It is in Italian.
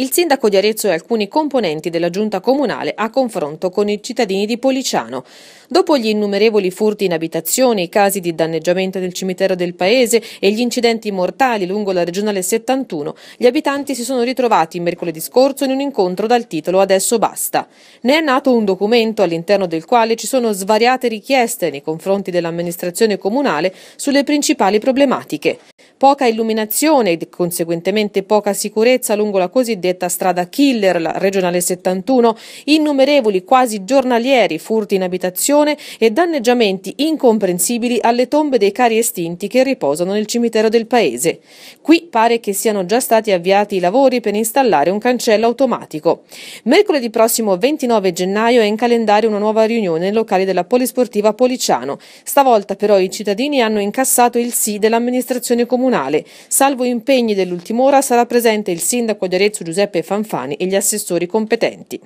il sindaco di Arezzo e alcuni componenti della giunta comunale a confronto con i cittadini di Policiano. Dopo gli innumerevoli furti in abitazione, i casi di danneggiamento del cimitero del paese e gli incidenti mortali lungo la regionale 71, gli abitanti si sono ritrovati mercoledì scorso in un incontro dal titolo Adesso basta. Ne è nato un documento all'interno del quale ci sono svariate richieste nei confronti dell'amministrazione comunale sulle principali problematiche poca illuminazione e conseguentemente poca sicurezza lungo la cosiddetta strada killer, la regionale 71, innumerevoli quasi giornalieri furti in abitazione e danneggiamenti incomprensibili alle tombe dei cari estinti che riposano nel cimitero del paese. Qui pare che siano già stati avviati i lavori per installare un cancello automatico. Mercoledì prossimo 29 gennaio è in calendario una nuova riunione nei locali della Polisportiva Policiano. Stavolta però i cittadini hanno incassato il sì dell'amministrazione comunale comunale. Salvo impegni dell'ultima ora sarà presente il sindaco di Arezzo Giuseppe Fanfani e gli assessori competenti.